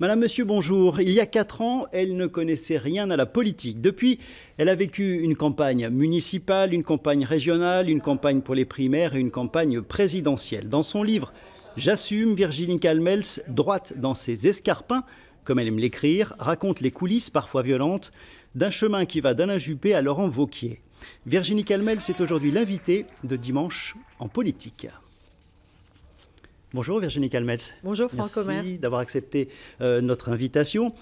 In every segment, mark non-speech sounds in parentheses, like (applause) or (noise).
Madame, Monsieur, bonjour. Il y a quatre ans, elle ne connaissait rien à la politique. Depuis, elle a vécu une campagne municipale, une campagne régionale, une campagne pour les primaires et une campagne présidentielle. Dans son livre J'assume, Virginie Calmels, droite dans ses escarpins, comme elle aime l'écrire, raconte les coulisses, parfois violentes, d'un chemin qui va d'Alain Juppé à Laurent Vauquier. Virginie Calmels est aujourd'hui l'invitée de dimanche en politique. Bonjour Virginie Calmetz. Bonjour Franck Merci d'avoir accepté euh, notre invitation.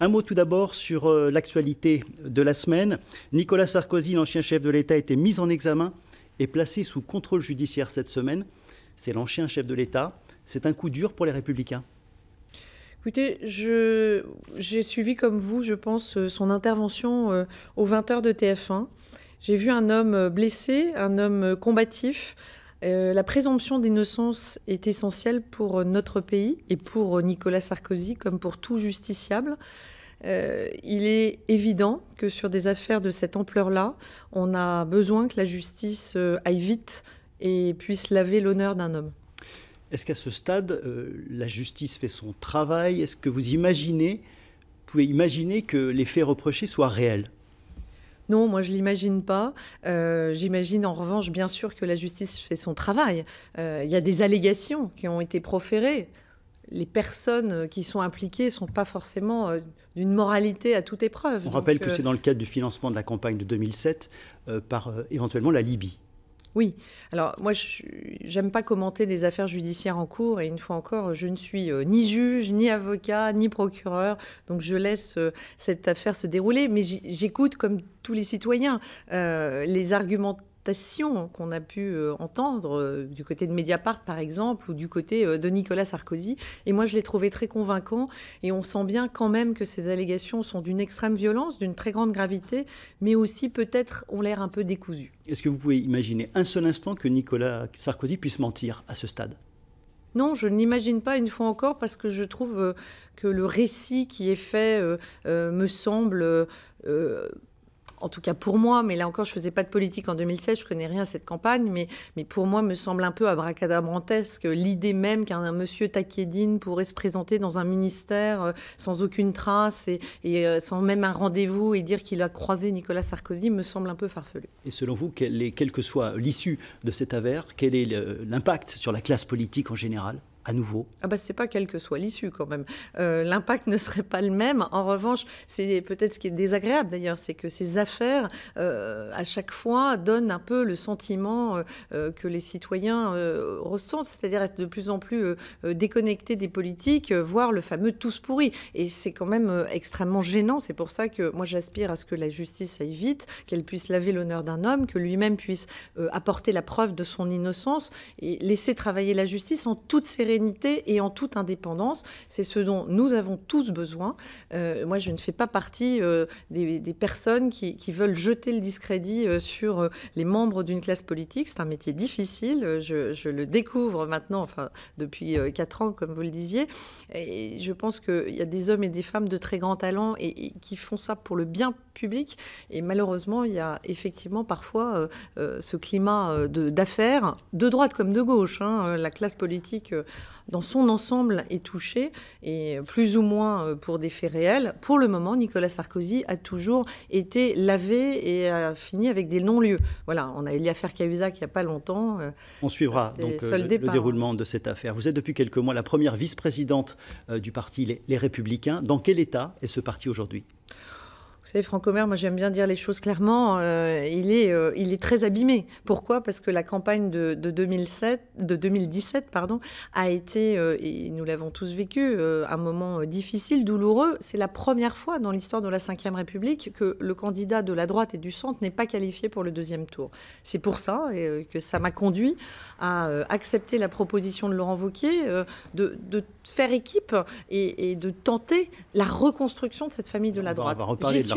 Un mot tout d'abord sur euh, l'actualité de la semaine. Nicolas Sarkozy, l'ancien chef de l'État, a été mis en examen et placé sous contrôle judiciaire cette semaine. C'est l'ancien chef de l'État. C'est un coup dur pour les républicains. Écoutez, j'ai suivi comme vous, je pense, euh, son intervention aux 20h de TF1. J'ai vu un homme blessé, un homme combatif, euh, la présomption d'innocence est essentielle pour notre pays et pour Nicolas Sarkozy comme pour tout justiciable. Euh, il est évident que sur des affaires de cette ampleur-là, on a besoin que la justice euh, aille vite et puisse laver l'honneur d'un homme. Est-ce qu'à ce stade, la justice fait son travail Est-ce que vous imaginez, vous pouvez imaginer que les faits reprochés soient réels non, moi je l'imagine pas. Euh, j'imagine en revanche bien sûr que la justice fait son travail. Euh, il y a des allégations qui ont été proférées. Les personnes qui sont impliquées ne sont pas forcément euh, d'une moralité à toute épreuve. On rappelle que c'est dans le cadre du financement de la campagne de 2007 par éventuellement la Libye. Oui. Alors, moi, j'aime pas commenter des affaires judiciaires en cours. Et une fois encore, je ne suis euh, ni juge, ni avocat, ni procureur. Donc, je laisse euh, cette affaire se dérouler. Mais j'écoute, comme tous les citoyens, euh, les arguments qu'on a pu euh, entendre euh, du côté de Mediapart, par exemple, ou du côté euh, de Nicolas Sarkozy. Et moi, je l'ai trouvé très convaincant. Et on sent bien quand même que ces allégations sont d'une extrême violence, d'une très grande gravité, mais aussi peut-être ont l'air un peu décousues. Est-ce que vous pouvez imaginer un seul instant que Nicolas Sarkozy puisse mentir à ce stade non, je n'imagine pas une fois encore parce que je trouve que le récit qui est fait me semble en tout cas pour moi, mais là encore, je faisais pas de politique en 2016, je connais rien à cette campagne, mais, pour moi, me semble un peu abracadabrantesque l'idée même qu'un monsieur Takedine pourrait se présenter dans un ministère euh, sans aucune trace et, euh, sans même un rendez-vous et dire qu'il a croisé Nicolas Sarkozy me semble un peu farfelu. Et selon vous, quelle, que soit l'issue de cet avers, quel est l'impact sur la classe politique en général nouveau ah bah C'est pas quelle que soit l'issue quand même. Euh, l'impact ne serait pas le même. En revanche, c'est peut-être ce qui est désagréable d'ailleurs, c'est que ces affaires, euh, à chaque fois, donnent un peu le sentiment euh, que les citoyens ressentent, c'est-à-dire être de plus en plus déconnectés des politiques, voire le fameux tous pourris. Et c'est quand même extrêmement gênant. C'est pour ça que moi j'aspire à ce que la justice aille vite, qu'elle puisse laver l'honneur d'un homme, que lui-même puisse apporter la preuve de son innocence et laisser travailler la justice en toute sérénité et en toute indépendance. C'est ce dont nous avons tous besoin. Euh, moi, je ne fais pas partie euh, des, personnes qui, veulent jeter le discrédit euh, sur les membres d'une classe politique. C'est un métier difficile. Je, le découvre maintenant, enfin, depuis quatre ans, comme vous le disiez. Et je pense qu'il y a des hommes et des femmes de très grand talent et, qui font ça pour le bien public. Et malheureusement, il y a effectivement parfois ce climat d'affaires, de, droite comme de gauche. Hein, la classe politique dans son ensemble est touché, et plus ou moins euh, pour des faits réels. Pour le moment, Nicolas Sarkozy a toujours été lavé et a fini avec des non-lieux. Voilà, on a eu l'affaire Cahuzac il n'y a pas longtemps. Euh, on suivra donc euh, le, déroulement de cette affaire. Vous êtes depuis quelques mois la première vice-présidente du parti les Républicains. Dans quel état est ce parti aujourd'hui vous savez, Franck Omer, moi j'aime bien dire les choses clairement, euh, il, est, euh, il est très abîmé. Pourquoi Parce que la campagne de, 2007, de 2017 pardon, a été, euh, et nous l'avons tous vécu, un moment difficile, douloureux. C'est la première fois dans l'histoire de la Ve République que le candidat de la droite et du centre n'est pas qualifié pour le deuxième tour. C'est pour ça que ça m'a conduit à accepter la proposition de Laurent Wauquiez de, faire équipe et, de tenter la reconstruction de cette famille de la droite. On va de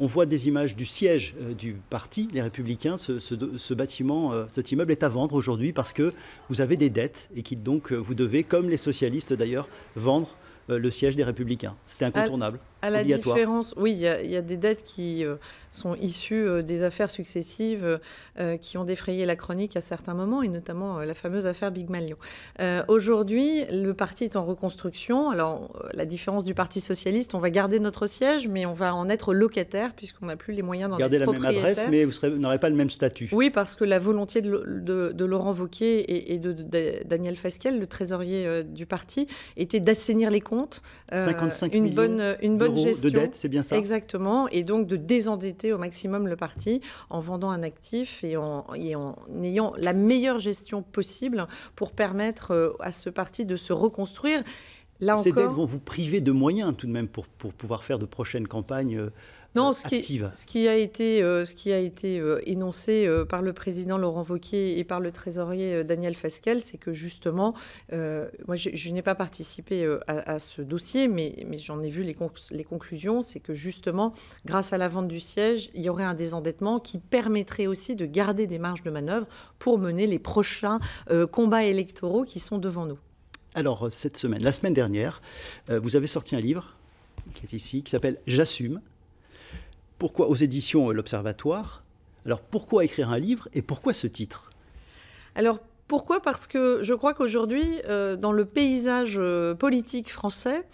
on voit des images du siège euh, du parti, les Républicains. Ce, bâtiment, euh, cet immeuble est à vendre aujourd'hui parce que vous avez des dettes et que donc euh, vous devez, comme les socialistes d'ailleurs, vendre le siège des Républicains. C'était incontournable à la différence, oui, il y, a des dettes qui euh, sont issues euh, des affaires successives euh, qui ont défrayé la chronique à certains moments, et notamment la fameuse affaire Big Malion. Aujourd'hui, le parti est en reconstruction. Alors, la différence du Parti socialiste, on va garder notre siège, mais on va en être locataire puisqu'on n'a plus les moyens d'en être Garder la même adresse, mais vous n'aurez pas le même statut. Oui, parce que la volonté de, Laurent Vauquier et, de, Daniel Fasquelle, le trésorier du parti, était d'assainir les comptes. 55 une bonne une bonne de dette, c'est bien ça Exactement, et donc de désendetter au maximum le parti en vendant un actif et et en ayant la meilleure gestion possible pour permettre euh, à ce parti de se reconstruire ces dettes vont vous priver de moyens tout de même pour, pouvoir faire de prochaines campagnes. Euh, non, ce qui, a été, euh, ce qui a été euh, énoncé par le président Laurent Vauquier et par le trésorier Daniel Fasquel, c'est que justement, moi je, n'ai pas participé à, ce dossier, mais, j'en ai vu les, les conclusions, c'est que justement, grâce à la vente du siège, il y aurait un désendettement qui permettrait aussi de garder des marges de manœuvre pour mener les prochains combats électoraux qui sont devant nous. Alors, euh, cette semaine, la semaine dernière, euh, vous avez sorti un livre qui est ici, qui s'appelle J'assume. Pourquoi aux éditions euh, L'Observatoire Alors, pourquoi écrire un livre et pourquoi ce titre Alors, pourquoi Parce que je crois qu'aujourd'hui, dans le paysage politique français,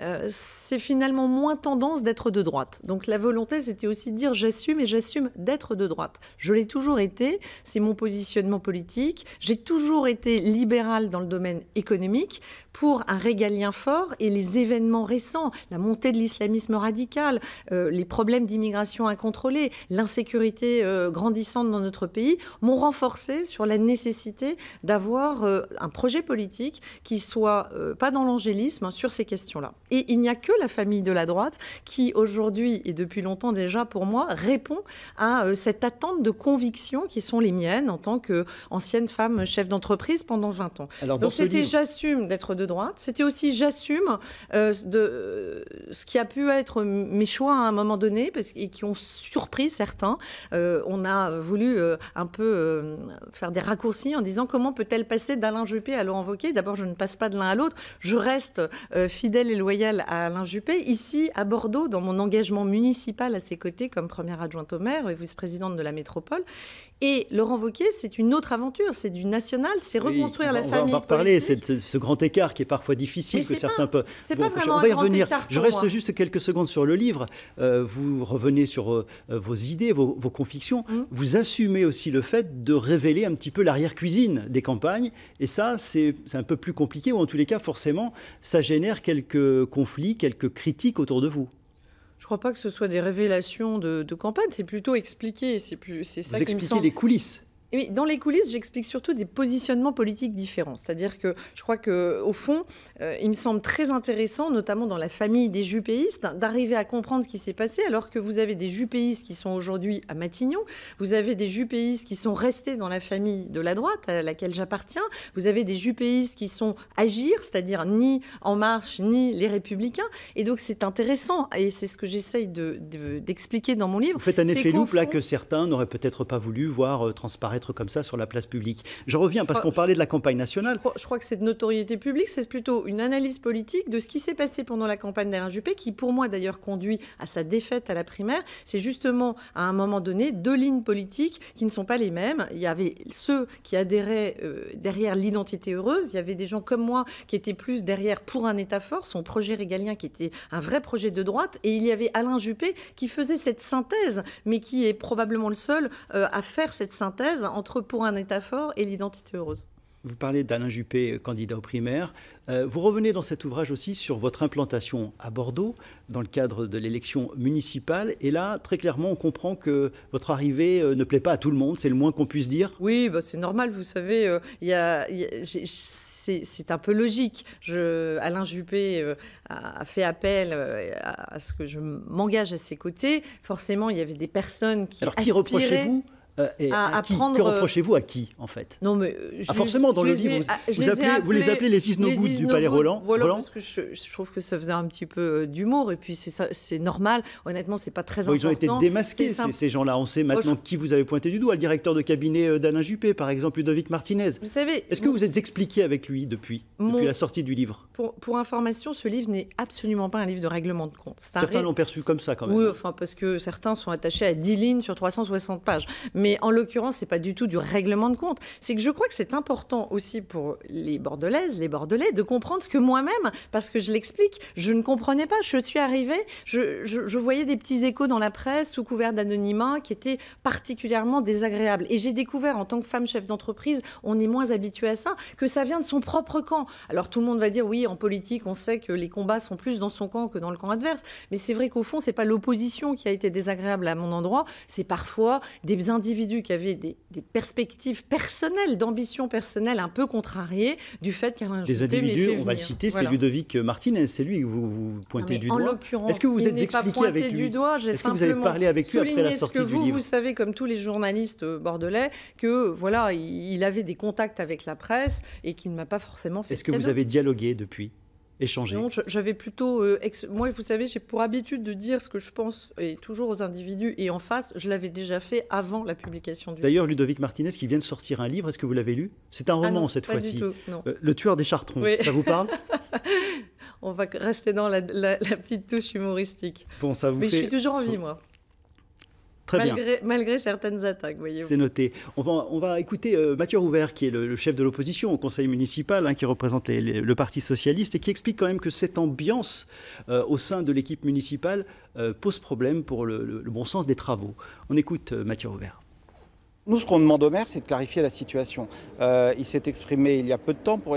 euh, c'est finalement moins tendance d'être de droite. Donc la volonté, c'était aussi de dire j'assume et j'assume d'être de droite. Je l'ai toujours été, c'est mon positionnement politique. J'ai toujours été libéral dans le domaine économique pour un régalien fort et les événements récents, la montée de l'islamisme radical, euh, les problèmes d'immigration incontrôlée, l'insécurité euh, grandissante dans notre pays, m'ont renforcé sur la nécessité d'avoir euh, un projet politique qui soit pas dans l'angélisme hein, sur ces questions-là. Et il n'y a que la famille de la droite qui aujourd'hui et depuis longtemps déjà pour moi répond à cette attente de conviction qui sont les miennes en tant qu'ancienne femme chef d'entreprise pendant 20 ans. Donc c'était j'assume d'être de droite. C'était aussi j'assume euh, de euh, ce qui a pu être mes choix à un moment donné et qui ont surpris certains. Euh, on a voulu un peu faire des raccourcis en disant comment peut-elle passer d'Alain Juppé à Laurent Wauquiez D'abord, je ne passe pas de l'un à l'autre. Je reste fidèle et loyal à Alain Juppé ici à Bordeaux dans mon engagement municipal à ses côtés comme première adjointe au maire et vice-présidente de la métropole. Et Laurent Vauquier, c'est une autre aventure, c'est du national, c'est reconstruire la famille. On va en reparler, c'est ce, grand écart qui est parfois difficile que certains peuvent. C'est pas vraiment un revenir. Grand écart Je reste juste quelques secondes sur le livre. Euh, vous revenez sur euh, vos idées, vos, vos convictions. Mm. Vous assumez aussi le fait de révéler un petit peu l'arrière-cuisine des campagnes. Et ça, c'est un peu plus compliqué, ou en tous les cas, forcément, ça génère quelques conflits, quelques critiques autour de vous je crois pas que ce soit des révélations de, campagne, c'est plutôt expliqué. C'est plus, c'est ça Vous qui me semble... les coulisses dans les coulisses, j'explique surtout des positionnements politiques différents. C'est-à-dire que je crois qu'au fond, euh, il me semble très intéressant, notamment dans la famille des jupéistes, d'arriver à comprendre ce qui s'est passé, alors que vous avez des jupéistes qui sont aujourd'hui à Matignon, vous avez des jupéistes qui sont restés dans la famille de la droite, à laquelle j'appartiens, vous avez des jupéistes qui sont agir, c'est-à-dire ni En Marche, ni les Républicains. Et donc c'est intéressant, et c'est ce que j'essaye d'expliquer dans mon livre. Vous faites un effet loupe, là, que certains n'auraient peut-être pas voulu voir euh, transparaître comme ça sur la place publique. Je reviens parce qu'on parlait de la campagne nationale. Je crois, que c'est que cette notoriété publique, c'est plutôt une analyse politique de ce qui s'est passé pendant la campagne d'Alain Juppé, qui pour moi d'ailleurs conduit à sa défaite à la primaire. C'est justement à un moment donné deux lignes politiques qui ne sont pas les mêmes. Il y avait ceux qui adhéraient euh, derrière l'identité heureuse, il y avait des gens comme moi qui étaient plus derrière pour un État fort, son projet régalien qui était un vrai projet de droite, et il y avait Alain Juppé qui faisait cette synthèse, mais qui est probablement le seul euh, à faire cette synthèse entre pour un État fort et l'identité heureuse. Vous parlez d'Alain Juppé, euh, candidat aux primaires. Euh, vous revenez dans cet ouvrage aussi sur votre implantation à Bordeaux dans le cadre de l'élection municipale. Et là, très clairement, on comprend que votre arrivée euh, ne plaît pas à tout le monde. C'est le moins qu'on puisse dire. Oui, bah, c'est normal. Vous savez, c'est un peu logique. Je, Alain Juppé a, fait appel à, ce que je m'engage à ses côtés. Forcément, il y avait des personnes qui. Alors, qui reprochez-vous euh, à, Que euh, reprochez-vous à qui, en fait Non, mais euh, ah, forcément, dans je le livre, ah, vous, les appelez, vous, les appelez les Isnogouds du Palais Roland. Voilà, parce que je, trouve que ça faisait un petit peu d'humour, et puis c'est normal. Honnêtement, c'est pas très important. Ils ont été démasqués, ces, gens-là. On sait maintenant qui vous avez pointé du doigt. Le directeur de cabinet d'Alain Juppé, par exemple, Ludovic Martinez. Vous savez... Est-ce que vous êtes expliqué avec lui depuis, depuis la sortie du livre pour, pour, information, ce livre n'est absolument pas un livre de règlement de compte. Certains l'ont perçu comme ça, quand même. Oui, enfin, parce que certains sont attachés à 10 lignes sur 360 pages. Mais en l'occurrence, c'est pas du tout du règlement de compte. C'est que je crois que c'est important aussi pour les Bordelaises, les Bordelais, de comprendre ce que moi-même, parce que je l'explique, je ne comprenais pas. Je suis arrivée, je, voyais des petits échos dans la presse sous couvert d'anonymat qui étaient particulièrement désagréables. Et j'ai découvert en tant que femme chef d'entreprise, on est moins habitué à ça, que ça vient de son propre camp. Alors tout le monde va dire oui, en politique, on sait que les combats sont plus dans son camp que dans le camp adverse. Mais c'est vrai qu'au fond, c'est pas l'opposition qui a été désagréable à mon endroit, c'est parfois des individus qui avaient des, perspectives personnelles, d'ambition personnelle un peu contrariées du fait qu'Alain Juppé Des individus, on va le citer, c'est Ludovic Martinez, c'est lui que vous, pointez du doigt. En l'occurrence, est-ce que vous êtes expliqué pas pointé avec lui du doigt, j'ai simplement que vous avez parlé avec lui après la sortie que vous, livre. vous savez, comme tous les journalistes bordelais, que voilà, il avait des contacts avec la presse et qu'il ne m'a pas forcément fait. Est-ce que vous avez dialogué depuis non, j'avais plutôt. Euh, moi, vous savez, j'ai pour habitude de dire ce que je pense, et toujours aux individus, et en face, je l'avais déjà fait avant la publication du D'ailleurs, Ludovic Martinez, qui vient de sortir un livre, est-ce que vous l'avez lu C'est un ah roman cette fois-ci. Euh, le tueur des chartrons, ça vous parle (laughs) On va rester dans la, petite touche humoristique. Bon, ça vous Mais je suis toujours en vie, moi malgré, certaines attaques, voyez C'est noté. On va, écouter euh, Mathieu Rouvert, qui est le, chef de l'opposition au conseil municipal, hein, qui représente le Parti socialiste, et qui explique quand même que cette ambiance euh, au sein de l'équipe municipale euh, pose problème pour le, le, bon sens des travaux. On écoute Mathieu Rouvert. Nous, ce qu'on demande au maire, c'est de clarifier la situation. Euh, il s'est exprimé il y a peu de temps pour,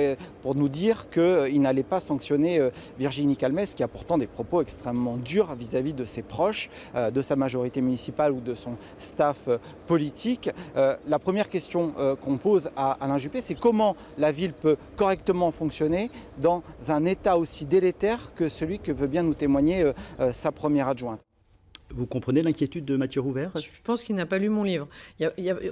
nous dire qu'il n'allait pas sanctionner euh, Virginie Calmes, qui a pourtant des propos extrêmement durs vis-à-vis de ses proches, euh, de sa majorité municipale ou de son staff politique. la première question qu'on pose à Alain Juppé, c'est comment la ville peut correctement fonctionner dans un état aussi délétère que celui que veut bien nous témoigner sa première adjointe. Vous comprenez l'inquiétude de Mathieu Rouvert Je pense qu'il n'a pas lu mon livre.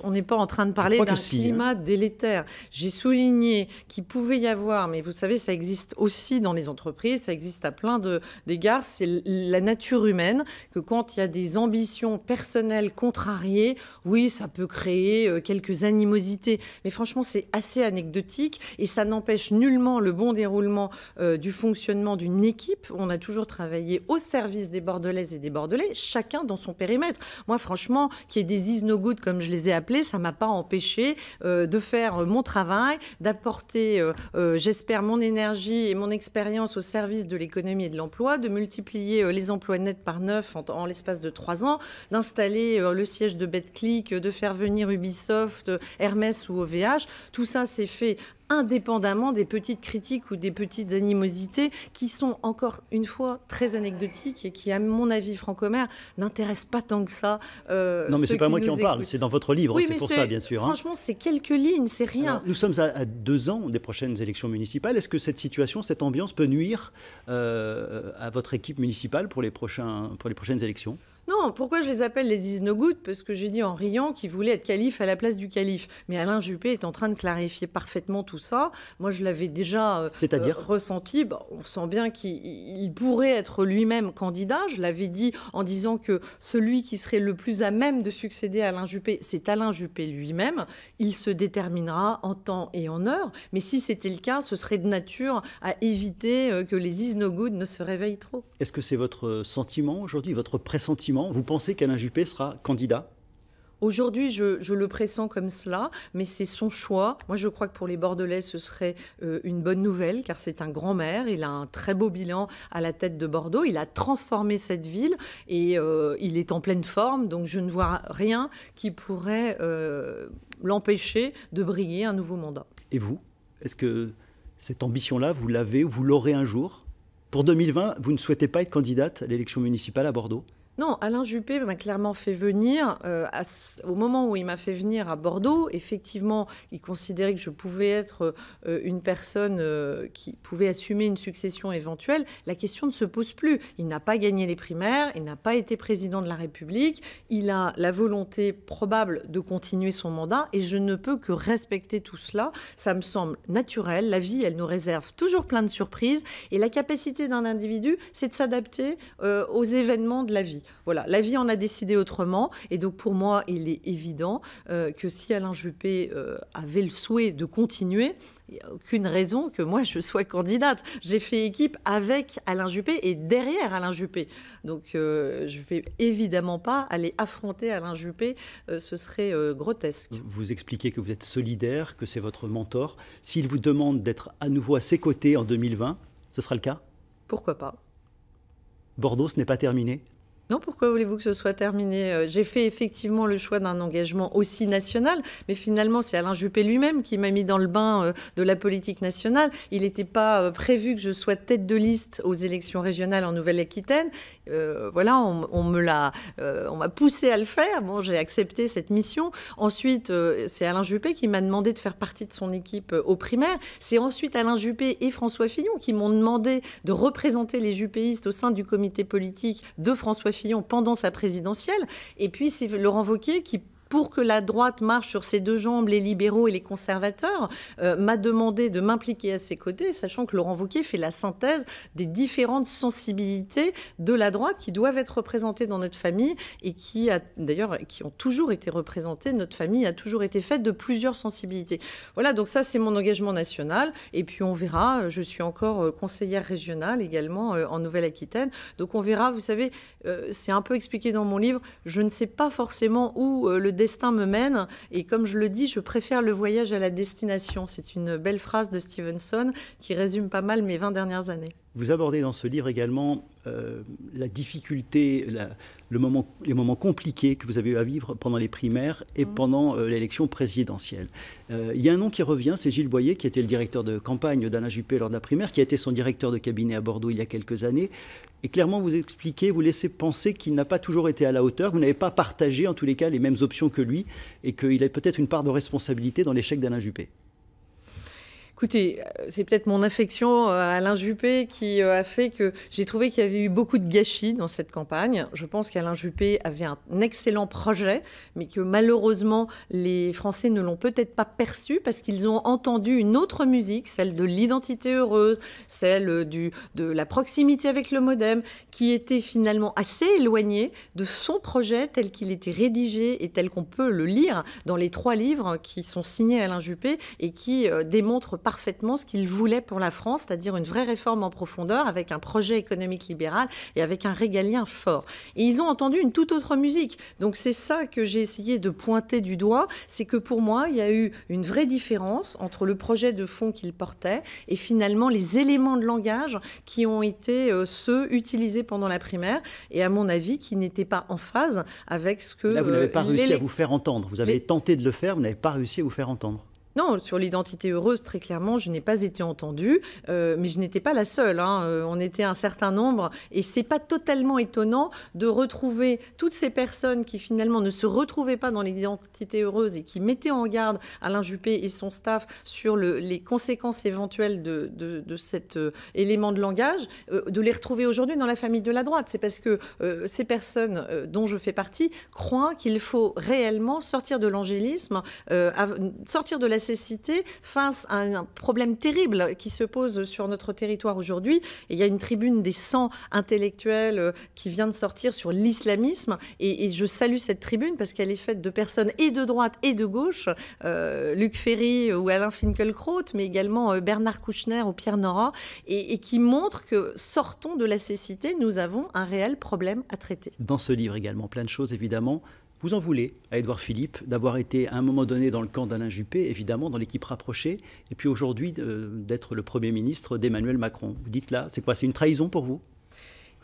on n'est pas en train de parler d'un climat hein. délétère. J'ai souligné qu'il pouvait y avoir, mais vous savez, ça existe aussi dans les entreprises, ça existe à plein d'égards. C'est la nature humaine que quand il y a des ambitions personnelles contrariées, oui, ça peut créer euh, quelques animosités. Mais franchement, c'est assez anecdotique et ça n'empêche nullement le bon déroulement euh, du fonctionnement d'une équipe. On a toujours travaillé au service des Bordelaises et des Bordelais chacun dans son périmètre. Moi, franchement, qui y ait des is no good, comme je les ai appelés, ça m'a pas empêché euh, de faire euh, mon travail, d'apporter, euh, j'espère, mon énergie et mon expérience au service de l'économie et de l'emploi, de multiplier les emplois nets par neuf en, l'espace de trois ans, d'installer le siège de BetClick, de faire venir Ubisoft, Hermès ou OVH. Tout ça, c'est fait indépendamment des petites critiques ou des petites animosités qui sont encore une fois très anecdotiques et qui, à mon avis, franco-mère, n'intéressent pas tant que ça. Euh, non, mais c'est pas moi qui en parle, c'est dans votre livre, c'est pour ça, bien sûr. Hein. Franchement, c'est quelques lignes, c'est rien. nous sommes à, deux ans des prochaines élections municipales. Est-ce que cette situation, cette ambiance peut nuire euh, à votre équipe municipale pour les, prochains, pour les prochaines élections pourquoi je les appelle les Isnogood Parce que j'ai dit en riant qu'ils voulaient être calife à la place du calife. Mais Alain Juppé est en train de clarifier parfaitement tout ça. Moi, je l'avais déjà euh, euh, ressenti. Bah, on sent bien qu'il pourrait être lui-même candidat. Je l'avais dit en disant que celui qui serait le plus à même de succéder à Alain Juppé, c'est Alain Juppé lui-même. Il se déterminera en temps et en heure. Mais si c'était le cas, ce serait de nature à éviter euh, que les Isnogood ne se réveillent trop. Est-ce que c'est votre sentiment aujourd'hui, votre pressentiment vous pensez qu'Alain Juppé sera candidat Aujourd'hui, je, le pressens comme cela, mais c'est son choix. Moi, je crois que pour les Bordelais, ce serait euh, une bonne nouvelle, car c'est un grand maire. Il a un très beau bilan à la tête de Bordeaux. Il a transformé cette ville et euh, il est en pleine forme. Donc, je ne vois rien qui pourrait euh, l'empêcher de briller un nouveau mandat. Et vous Est-ce que cette ambition-là, vous l'avez vous l'aurez un jour Pour 2020, vous ne souhaitez pas être candidate à l'élection municipale à Bordeaux non, Alain Juppé m'a clairement fait venir, euh, au moment où il m'a fait venir à Bordeaux, effectivement, il considérait que je pouvais être euh, une personne euh, qui pouvait assumer une succession éventuelle. La question ne se pose plus. Il n'a pas gagné les primaires, il n'a pas été président de la République, il a la volonté probable de continuer son mandat et je ne peux que respecter tout cela. Ça me semble naturel. La vie, elle nous réserve toujours plein de surprises et la capacité d'un individu, c'est de s'adapter aux événements de la vie. Voilà, la vie en a décidé autrement. Et donc, pour moi, il est évident euh, que si Alain Juppé euh, avait le souhait de continuer, il n'y a aucune raison que moi je sois candidate. J'ai fait équipe avec Alain Juppé et derrière Alain Juppé. Donc, euh, je ne vais évidemment pas aller affronter Alain Juppé. ce serait grotesque. Vous expliquez que vous êtes solidaire, que c'est votre mentor. S'il vous demande d'être à nouveau à ses côtés en 2020, ce sera le cas Pourquoi pas Bordeaux, ce n'est pas terminé non, pourquoi voulez-vous que ce soit terminé euh, J'ai fait effectivement le choix d'un engagement aussi national, mais finalement, c'est Alain Juppé lui-même qui m'a mis dans le bain euh, de la politique nationale. Il n'était pas euh, prévu que je sois tête de liste aux élections régionales en Nouvelle-Aquitaine. voilà, on, me l'a, on m'a poussé à le faire. Bon, j'ai accepté cette mission. Ensuite, c'est Alain Juppé qui m'a demandé de faire partie de son équipe aux primaires. C'est ensuite Alain Juppé et François Fillon qui m'ont demandé de représenter les Juppéistes au sein du comité politique de François Fillon pendant sa présidentielle. Et puis, c'est Laurent Wauquiez qui pour que la droite marche sur ses deux jambes, les libéraux et les conservateurs, euh, m'a demandé de m'impliquer à ses côtés, sachant que Laurent Wauquiez fait la synthèse des différentes sensibilités de la droite qui doivent être représentées dans notre famille et qui, d'ailleurs, qui ont toujours été représentées. Notre famille a toujours été faite de plusieurs sensibilités. Voilà, donc ça, c'est mon engagement national. Et puis, on verra. Je suis encore euh, conseillère régionale également euh, en Nouvelle-Aquitaine. Donc, on verra. Vous savez, c'est un peu expliqué dans mon livre. Je ne sais pas forcément où le le destin me mène. Et comme je le dis, je préfère le voyage à la destination. C'est une belle phrase de Stevenson qui résume pas mal mes 20 dernières années. Vous abordez dans ce livre également euh, la difficulté, le moment, les moments compliqués que vous avez eu à vivre pendant les primaires et mm. pendant euh, l'élection présidentielle. Euh, il y a un nom qui revient, c'est Gilles Boyer, qui était le directeur de campagne d'Alain Juppé lors de la primaire, qui a été son directeur de cabinet à Bordeaux il y a quelques années. Et clairement, vous expliquez, vous laissez penser qu'il n'a pas toujours été à la hauteur, vous n'avez pas partagé en tous les cas les mêmes options que lui, et qu'il a peut-être une part de responsabilité dans l'échec d'Alain Juppé. Écoutez, euh, c'est peut-être mon affection euh, à Alain Juppé qui euh, a fait que j'ai trouvé qu'il y avait eu beaucoup de gâchis dans cette campagne. Je pense qu'Alain Juppé avait un excellent projet, mais que malheureusement, les Français ne l'ont peut-être pas perçu parce qu'ils ont entendu une autre musique, celle de l'identité heureuse, celle du, de la proximité avec le modem, qui était finalement assez éloignée de son projet tel qu'il était rédigé et tel qu'on peut le lire dans les trois livres qui sont signés Alain Juppé et qui démontrent par parfaitement ce qu'ils voulait pour la France, c'est-à-dire une vraie réforme en profondeur avec un projet économique libéral et avec un régalien fort. Et ils ont entendu une toute autre musique. Donc c'est ça que j'ai essayé de pointer du doigt, c'est que pour moi, il y a eu une vraie différence entre le projet de fond qu'ils portaient et finalement les éléments de langage qui ont été euh, ceux utilisés pendant la primaire et à mon avis qui n'étaient pas en phase avec ce que... Là, vous n'avez pas euh, réussi à vous faire entendre. Vous avez tenté de le faire, vous n'avez pas réussi à vous faire entendre. Non, sur l'identité heureuse, très clairement, je n'ai pas été entendue, euh, mais je n'étais pas la seule. Hein, euh, on était un certain nombre, et c'est pas totalement étonnant de retrouver toutes ces personnes qui finalement ne se retrouvaient pas dans l'identité heureuse et qui mettaient en garde Alain Juppé et son staff sur les conséquences éventuelles de, cet euh, élément de langage, de les retrouver aujourd'hui dans la famille de la droite. C'est parce que ces personnes dont je fais partie croient qu'il faut réellement sortir de l'angélisme, sortir de la nécessité face à un problème terrible qui se pose sur notre territoire aujourd'hui. il y a une tribune des 100 intellectuels euh, qui vient de sortir sur l'islamisme. Et, je salue cette tribune parce qu'elle est faite de personnes et de droite et de gauche, euh, Luc Ferry ou Alain Finkielkraut, mais également euh, Bernard Kouchner ou Pierre Nora, et, et qui montrent que sortons de la cécité, nous avons un réel problème à traiter. Dans ce livre également, plein de choses évidemment vous en voulez à Edouard Philippe d'avoir été à un moment donné dans le camp d'Alain Juppé, évidemment dans l'équipe rapprochée, et puis aujourd'hui euh, d'être le Premier ministre d'Emmanuel Macron. Vous dites là, c'est quoi C'est une trahison pour vous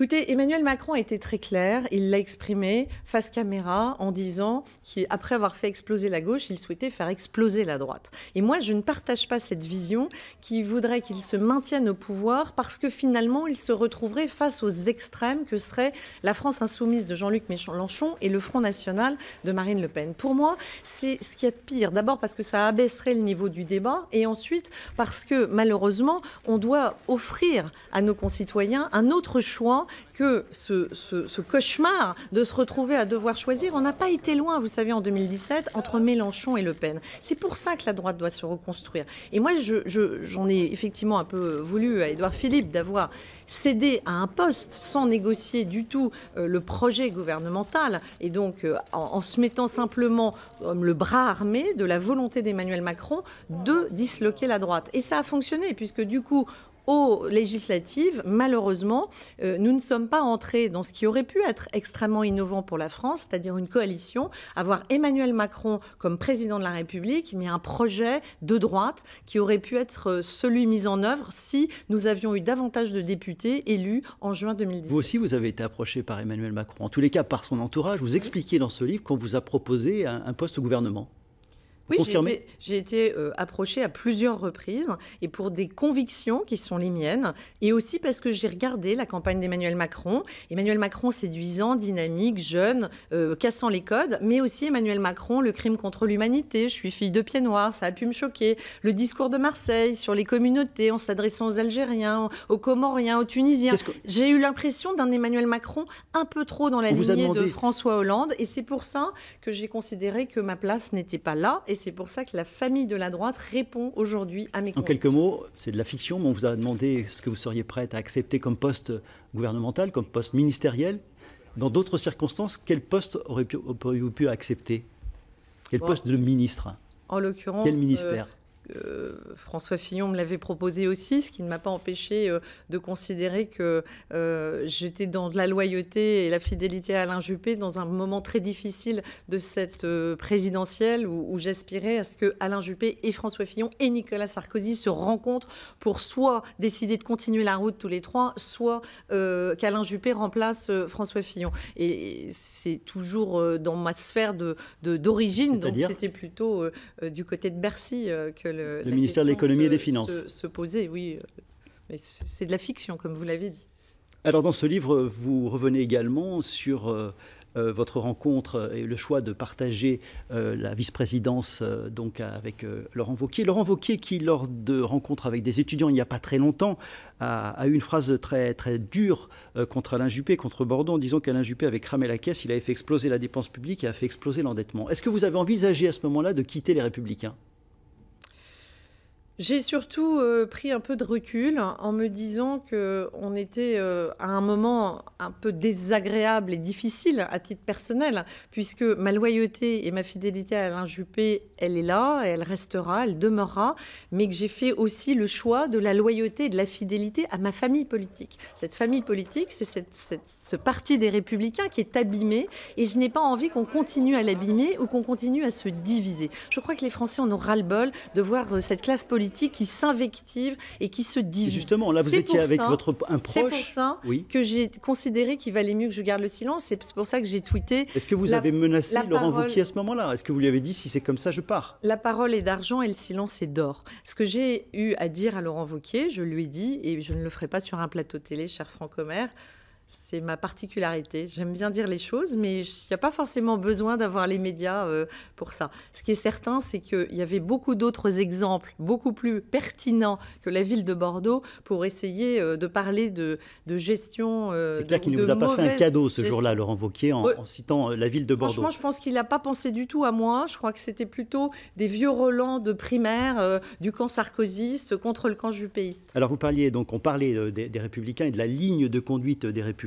Écoutez, Emmanuel Macron a été très clair, il l'a exprimé face caméra en disant qu'après avoir fait exploser la gauche, il souhaitait faire exploser la droite. Et moi, je ne partage pas cette vision qui voudrait qu'il se maintienne au pouvoir parce que finalement, il se retrouverait face aux extrêmes que seraient la France insoumise de Jean-Luc Mélenchon et le Front national de Marine Le Pen. Pour moi, c'est ce qui est de pire. D'abord parce que ça abaisserait le niveau du débat et ensuite parce que malheureusement, on doit offrir à nos concitoyens un autre choix que ce, cauchemar de se retrouver à devoir choisir, on n'a pas été loin, vous savez, en 2017, entre Mélenchon et Le Pen. C'est pour ça que la droite doit se reconstruire. Et moi, j'en ai effectivement un peu voulu à Édouard Philippe d'avoir cédé à un poste sans négocier du tout euh, le projet gouvernemental et donc euh, en, se mettant simplement le bras armé de la volonté d'Emmanuel Macron de disloquer la droite. Et ça a fonctionné puisque du coup, aux législatives, malheureusement, euh, nous ne sommes pas entrés dans ce qui aurait pu être extrêmement innovant pour la France, c'est-à-dire une coalition, avoir Emmanuel Macron comme président de la République, mais un projet de droite qui aurait pu être euh, celui mis en œuvre si nous avions eu davantage de députés élus en juin 2017. Vous aussi, vous avez été approché par Emmanuel Macron, en tous les cas par son entourage. Vous expliquez dans ce livre qu'on vous a proposé un poste au gouvernement. Oui, j'ai été, euh, approchée à plusieurs reprises et pour des convictions qui sont les miennes et aussi parce que j'ai regardé la campagne d'Emmanuel Macron. Emmanuel Macron séduisant, dynamique, jeune, euh, cassant les codes, mais aussi Emmanuel Macron, le crime contre l'humanité, je suis fille de pied noir, ça a pu me choquer. Le discours de Marseille sur les communautés en s'adressant aux Algériens, aux Comoriens, aux Tunisiens. J'ai eu l'impression d'un Emmanuel Macron un peu trop dans la lignée de François Hollande et c'est pour ça que j'ai considéré que ma place n'était pas là c'est pour ça que la famille de la droite répond aujourd'hui à mes questions. En quelques mots, c'est de la fiction, mais on vous a demandé ce que vous seriez prête à accepter comme poste gouvernemental, comme poste ministériel. Dans d'autres circonstances, quel poste auriez-vous pu accepter Quel poste de ministre En l'occurrence. Quel ministère euh, François Fillon me l'avait proposé aussi, ce qui ne m'a pas empêché euh, de considérer que euh, j'étais dans la loyauté et la fidélité à Alain Juppé dans un moment très difficile de cette présidentielle où, j'aspirais à ce que Alain Juppé et François Fillon et Nicolas Sarkozy se rencontrent pour soit décider de continuer la route tous les trois, soit qu'Alain Juppé remplace François Fillon. Et, c'est toujours dans ma sphère d'origine, donc c'était plutôt du côté de Bercy que le, ministère de l'économie et des finances se, poser, oui. Euh, mais c'est de la fiction, comme vous l'avez dit. Alors dans ce livre, vous revenez également sur euh, euh, votre rencontre et le choix de partager la vice-présidence donc avec Laurent Vauquier. Laurent Vauquier qui, lors de rencontres avec des étudiants il n'y a pas très longtemps, a, eu une phrase très, très dure contre Alain Juppé, contre Bordon. disant qu'Alain Juppé avait cramé la caisse, il avait fait exploser la dépense publique et a fait exploser l'endettement. Est-ce que vous avez envisagé à ce moment-là de quitter les Républicains j'ai surtout euh, pris un peu de recul en me disant que on était euh, à un moment un peu désagréable et difficile à titre personnel, puisque ma loyauté et ma fidélité à Alain Juppé, elle est là, elle restera, elle demeurera, mais que j'ai fait aussi le choix de la loyauté et de la fidélité à ma famille politique. Cette famille politique, c'est ce parti des Républicains qui est abîmé, et je n'ai pas envie qu'on continue à l'abîmer ou qu'on continue à se diviser. Je crois que les Français en ont ras-le-bol de voir euh, cette classe politique qui s'invective et qui se divise. justement, là, vous étiez avec votre un proche. que j'ai considéré qu'il valait mieux que je garde le silence. C'est pour ça que j'ai tweeté. Est-ce que vous avez menacé Laurent Wauquiez à ce moment-là Est-ce que vous lui avez dit si c'est comme ça, je pars La parole est d'argent et le silence est d'or. Ce que j'ai eu à dire à Laurent Wauquiez, je lui ai dit, et je ne le ferai pas sur un plateau télé, cher Franck Omer, c'est ma particularité. J'aime bien dire les choses, mais il n'y a pas forcément besoin d'avoir les médias euh, pour ça. Ce qui est certain, c'est qu'il y avait beaucoup d'autres exemples, beaucoup plus pertinents que la ville de Bordeaux, pour essayer euh, de parler de, de gestion. Euh, c'est clair qu'il ne vous a pas fait un cadeau ce jour-là, Laurent Vauquier, en, citant euh, la ville de Bordeaux. Franchement, je pense qu'il n'a pas pensé du tout à moi. Je crois que c'était plutôt des vieux relents de primaire, du camp sarkozyste contre le camp jupéiste. Alors, vous parliez, donc, on parlait des, des républicains et de la ligne de conduite des républicains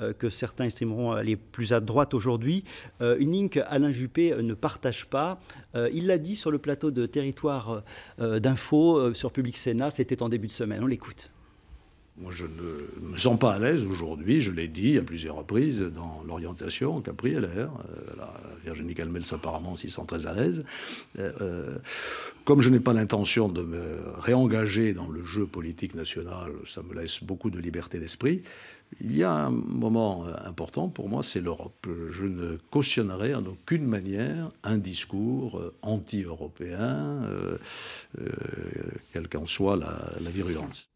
euh, que certains estimeront les plus à droite aujourd'hui, euh, une ligne qu'Alain Juppé euh, ne partage pas. il l'a dit sur le plateau de Territoire d'Info sur Public Sénat, c'était en début de semaine. On l'écoute. Moi, je ne me sens pas à l'aise aujourd'hui, je l'ai dit à plusieurs reprises dans l'orientation qu'a pris LR. Virginie Calmels, apparemment, s'y sent très à l'aise. Euh, euh, comme je n'ai pas l'intention de me réengager dans le jeu politique national, ça me laisse beaucoup de liberté d'esprit. Il y a un moment euh, important pour moi, c'est l'Europe. Je ne cautionnerai en aucune manière un discours anti-européen, quelle qu'en soit la virulence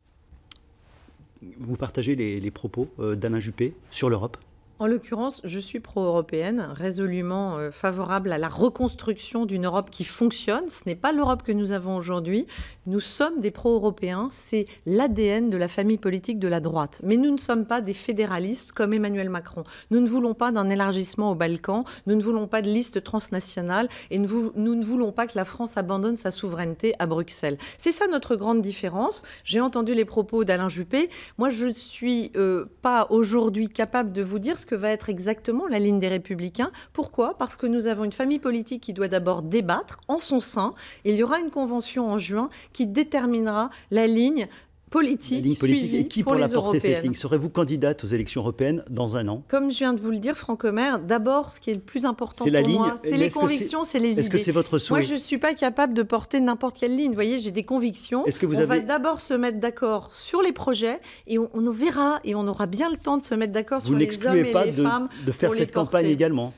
vous partagez les, propos euh, d'Alain Juppé sur l'Europe en l'occurrence, je suis pro-européenne, résolument euh, favorable à la reconstruction d'une Europe qui fonctionne. Ce n'est pas l'Europe que nous avons aujourd'hui. Nous sommes des pro-européens. C'est l'ADN de la famille politique de la droite. Mais nous ne sommes pas des fédéralistes comme Emmanuel Macron. Nous ne voulons pas d'un élargissement aux Balkans. Nous ne voulons pas de liste transnationale. Et nous, ne voulons pas que la France abandonne sa souveraineté à Bruxelles. C'est ça notre grande différence. J'ai entendu les propos d'Alain Juppé. Moi, je ne suis euh, pas aujourd'hui capable de vous dire ce que va être exactement la ligne des Républicains. Pourquoi Parce que nous avons une famille politique qui doit d'abord débattre en son sein. Il y aura une convention en juin qui déterminera la ligne politique, et qui pour, porter cette ligne Serez-vous candidate aux élections européennes dans un an Comme je viens de vous le dire, Franck Omer, d'abord, ce qui est le plus important pour la ligne, moi, c'est les convictions, c'est les idées. Est-ce que c'est votre souhait Moi, je ne suis pas capable de porter n'importe quelle ligne. Vous voyez, j'ai des convictions. on va d'abord se mettre d'accord sur les projets et on, en verra et on aura bien le temps de se mettre d'accord sur les hommes et les de, femmes. de faire cette campagne également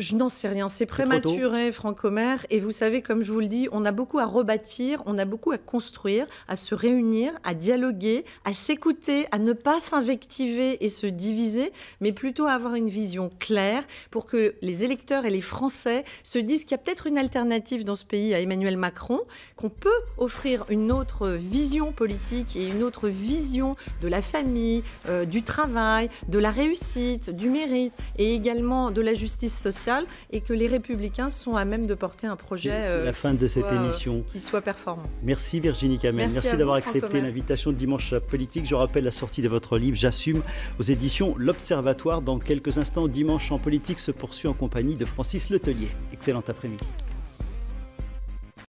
je n'en sais rien. C'est prématuré, Franck Omer. Et vous savez, comme je vous le dis, on a beaucoup à rebâtir, on a beaucoup à construire, à se réunir, à dialoguer, à s'écouter, à ne pas s'invectiver et se diviser, mais plutôt à avoir une vision claire pour que les électeurs et les Français se disent qu'il y a peut-être une alternative dans ce pays à Emmanuel Macron, qu'on peut offrir une autre vision politique et une autre vision de la famille, euh, du travail, de la réussite, du mérite et également de la justice sociale et que les républicains sont à même de porter un projet. Qui soit performant. Merci Virginie Camel. Merci, d'avoir accepté l'invitation de Dimanche en Politique. Je rappelle la sortie de votre livre J'assume aux éditions L'Observatoire. Dans quelques instants, Dimanche en Politique se poursuit en compagnie de Francis Letelier. Excellent après-midi.